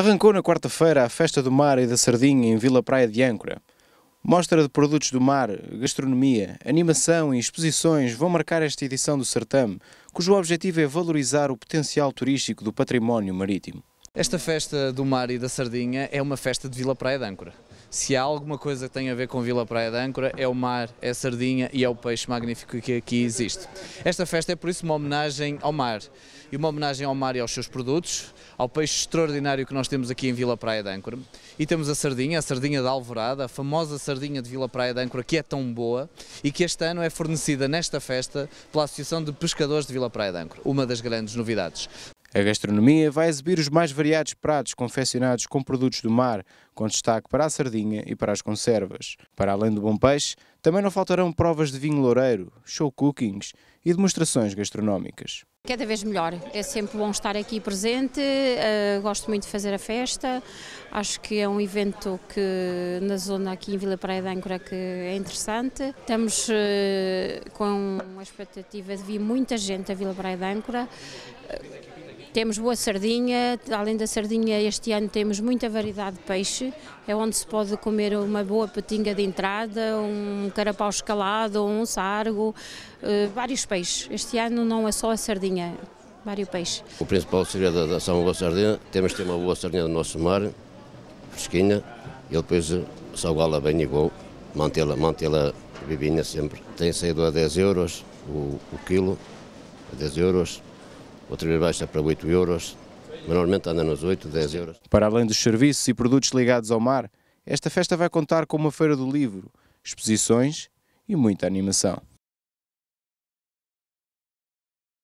Arrancou na quarta-feira a Festa do Mar e da Sardinha em Vila Praia de Âncora. Mostra de produtos do mar, gastronomia, animação e exposições vão marcar esta edição do certame, cujo objetivo é valorizar o potencial turístico do património marítimo. Esta festa do mar e da sardinha é uma festa de Vila Praia de Âncora. Se há alguma coisa que tem a ver com Vila Praia de Âncora, é o mar, é a sardinha e é o peixe magnífico que aqui existe. Esta festa é por isso uma homenagem ao mar, e uma homenagem ao mar e aos seus produtos, ao peixe extraordinário que nós temos aqui em Vila Praia de Âncora. E temos a sardinha, a sardinha da Alvorada, a famosa sardinha de Vila Praia de Âncora, que é tão boa e que este ano é fornecida nesta festa pela Associação de Pescadores de Vila Praia de Âncora, uma das grandes novidades. A gastronomia vai exibir os mais variados pratos confeccionados com produtos do mar, com destaque para a sardinha e para as conservas. Para além do bom peixe, também não faltarão provas de vinho loureiro, show cookings e demonstrações gastronómicas. Cada vez melhor, é sempre bom estar aqui presente, uh, gosto muito de fazer a festa, acho que é um evento que na zona aqui em Vila Praia de Âncora que é interessante. Estamos uh, com a expectativa de vir muita gente a Vila Praia de Âncora, uh, temos boa sardinha, além da sardinha, este ano temos muita variedade de peixe. É onde se pode comer uma boa patinga de entrada, um carapau escalado, um sargo, eh, vários peixes. Este ano não é só a sardinha, vários peixes. O principal segredo da São é boa sardinha, temos de ter uma boa sardinha do nosso mar, fresquinha, e depois salgá-la bem igual, mantê-la mantê, vivinha sempre. Tem saído a 10 euros o, o quilo, a 10 euros outra vez baixa para 8 euros, normalmente anda nos 8, 10 euros. Para além dos serviços e produtos ligados ao mar, esta festa vai contar com uma feira do livro, exposições e muita animação.